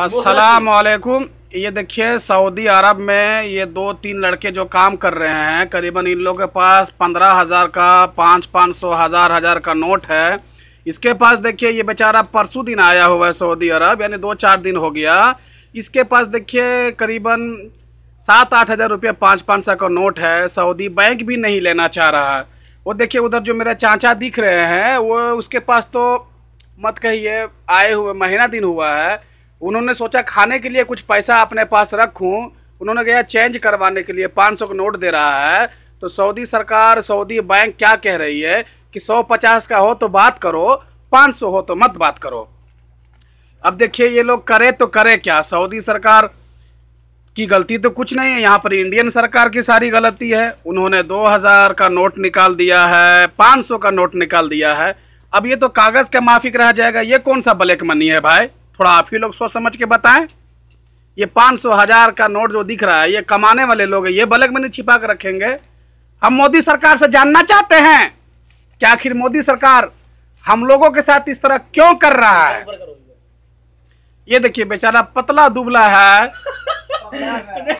असलम वालेकुम ये देखिए सऊदी अरब में ये दो तीन लड़के जो काम कर रहे हैं करीबन इन लोगों के पास पंद्रह हज़ार का पाँच पाँच सौ हज़ार हज़ार का नोट है इसके पास देखिए ये बेचारा परसों दिन आया हुआ है सऊदी अरब यानी दो चार दिन हो गया इसके पास देखिए करीबन सात आठ हज़ार रुपये पाँच पाँच सौ का नोट है सऊदी बैंक भी नहीं लेना चाह रहा है वो देखिए उधर जो मेरा चाचा दिख रहे हैं वो उसके पास तो मत कहिए आए हुए महीना दिन हुआ है उन्होंने सोचा खाने के लिए कुछ पैसा अपने पास रखूं उन्होंने गया चेंज करवाने के लिए 500 का नोट दे रहा है तो सऊदी सरकार सऊदी बैंक क्या कह रही है कि 150 का हो तो बात करो 500 हो तो मत बात करो अब देखिए ये लोग करे तो करे क्या सऊदी सरकार की गलती तो कुछ नहीं है यहाँ पर इंडियन सरकार की सारी गलती है उन्होंने 2000 का नोट निकाल दिया है 500 का नोट निकाल दिया है अब ये तो कागज़ के माफिक रह जाएगा ये कौन सा ब्लैक मनी है भाई थोड़ा आप ही लोग सोच समझ के बताएं ये पाँच सौ हजार का नोट जो दिख रहा है ये कमाने वाले लोग हैं ये बलग में नहीं छिपा कर रखेंगे हम मोदी सरकार से जानना चाहते हैं कि आखिर मोदी सरकार हम लोगों के साथ इस तरह क्यों कर रहा है ये देखिए बेचारा पतला दुबला है